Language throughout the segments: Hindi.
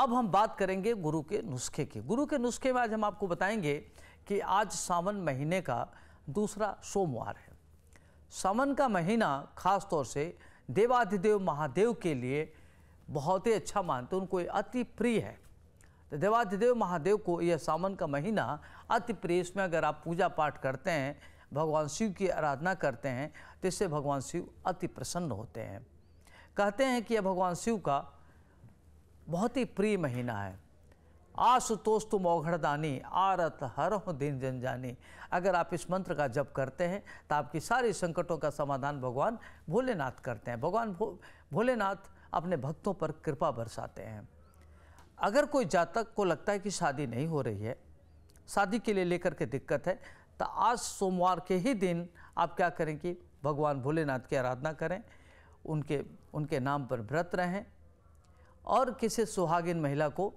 अब हम बात करेंगे गुरु के नुस्खे की गुरु के नुस्खे में आज हम आपको बताएंगे कि आज सावन महीने का दूसरा सोमवार है सावन का महीना खास तौर से देवाधिदेव महादेव के लिए बहुत ही अच्छा मानते हैं उनको अति प्रिय है तो देवाधिदेव महादेव को यह सावन का महीना अति प्रिय इसमें अगर आप पूजा पाठ करते हैं भगवान शिव की आराधना करते हैं तो इससे भगवान शिव अति प्रसन्न होते हैं कहते हैं कि यह भगवान शिव का बहुत ही प्रिय महीना है आशुतोष तुम औघड़दानी आरत हर हो दिन जन जानी अगर आप इस मंत्र का जप करते हैं तो आपकी सारी संकटों का समाधान भगवान भोलेनाथ करते हैं भगवान भो, भोलेनाथ अपने भक्तों पर कृपा बरसाते हैं अगर कोई जातक को लगता है कि शादी नहीं हो रही है शादी के लिए लेकर के दिक्कत है तो आज सोमवार के ही दिन आप क्या करें कि भगवान भोलेनाथ की आराधना करें उनके उनके नाम पर व्रत रहें और किसी सुहागिन महिला को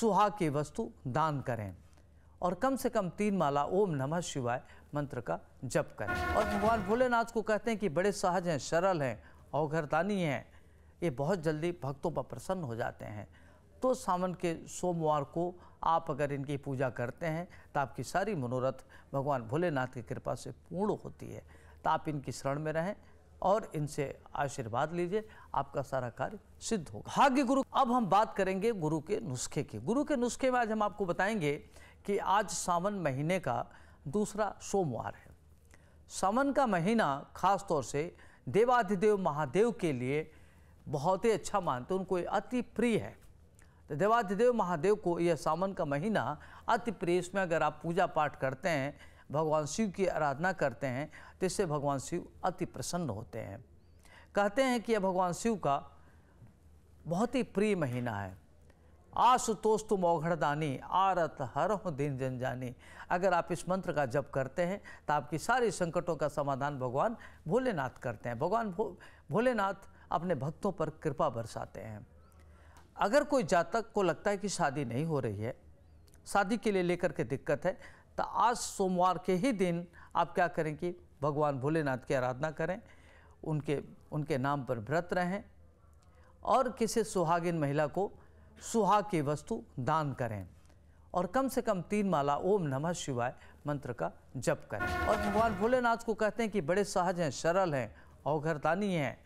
सुहाग की वस्तु दान करें और कम से कम तीन माला ओम नमः शिवाय मंत्र का जप करें और भगवान भोलेनाथ को कहते हैं कि बड़े सहज हैं सरल हैं अवघरतानी हैं ये बहुत जल्दी भक्तों पर प्रसन्न हो जाते हैं तो सावन के सोमवार को आप अगर इनकी पूजा करते हैं तो आपकी सारी मनोरथ भगवान भोलेनाथ की कृपा से पूर्ण होती है तो आप इनकी शरण में रहें और इनसे आशीर्वाद लीजिए आपका सारा कार्य सिद्ध होगा भाग्य गुरु अब हम बात करेंगे गुरु के नुस्खे की गुरु के नुस्खे में आज हम आपको बताएंगे कि आज सावन महीने का दूसरा सोमवार है सावन का महीना खास तौर से देवाधिदेव महादेव के लिए बहुत ही अच्छा मानते हैं उनको अति प्रिय है तो देवाधिदेव महादेव को यह सावन का महीना अति प्रिय इसमें अगर आप पूजा पाठ करते हैं भगवान शिव की आराधना करते हैं तो इससे भगवान शिव अति प्रसन्न होते हैं कहते हैं कि यह भगवान शिव का बहुत ही प्रिय महीना है आशुतोष तुम औघड़दानी आरत हर हो दिन जन जानी अगर आप इस मंत्र का जप करते हैं तो आपकी सारी संकटों का समाधान भगवान भोलेनाथ करते हैं भगवान भो, भोलेनाथ अपने भक्तों पर कृपा बरसाते हैं अगर कोई जातक को लगता है कि शादी नहीं हो रही है शादी के लिए लेकर के दिक्कत है तो आज सोमवार के ही दिन आप क्या करें कि भगवान भोलेनाथ की आराधना करें उनके उनके नाम पर व्रत रहें और किसी सुहागिन महिला को सुहाग की वस्तु दान करें और कम से कम तीन माला ओम नमः शिवाय मंत्र का जप करें और भगवान भोलेनाथ को कहते हैं कि बड़े सहज हैं सरल हैं अवघरदानी हैं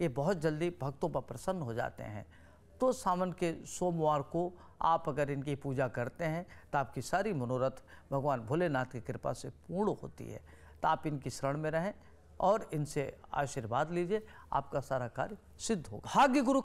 ये बहुत जल्दी भक्तों पर प्रसन्न हो जाते हैं तो सावन के सोमवार को आप अगर इनकी पूजा करते हैं तो आपकी सारी मनोरथ भगवान भोलेनाथ की कृपा से पूर्ण होती है तो आप इनकी शरण में रहें और इनसे आशीर्वाद लीजिए आपका सारा कार्य सिद्ध होगा भाग्य गुरु